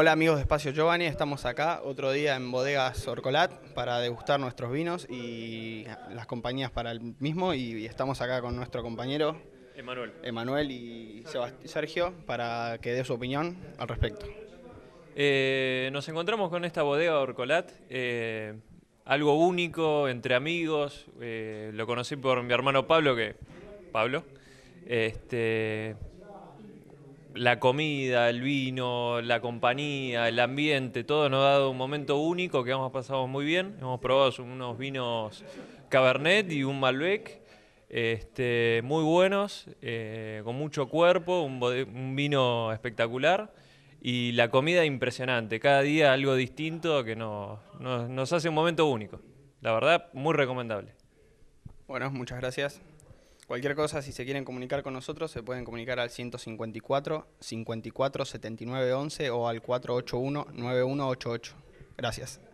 Hola amigos de Espacio Giovanni, estamos acá otro día en Bodegas Orcolat para degustar nuestros vinos y las compañías para el mismo y, estamos acá con nuestro compañero Emanuel. y Sergio para que dé su opinión al respecto. Eh, nos encontramos con esta bodega Orcolat, eh, algo único entre amigos, eh, lo conocí por mi hermano Pablo, que... Pablo, este, la comida, el vino, la compañía, el ambiente, todo nos ha dado un momento único que hemos pasado muy bien. Hemos probado unos vinos Cabernet y un Malbec, este, muy buenos, eh, con mucho cuerpo, un, vino espectacular y la comida impresionante. Cada día algo distinto que nos hace un momento único. La verdad, muy recomendable. Bueno, muchas gracias. Cualquier cosa, si se quieren comunicar con nosotros, se pueden comunicar al 154 54 79 11 o al 481 9188. Gracias.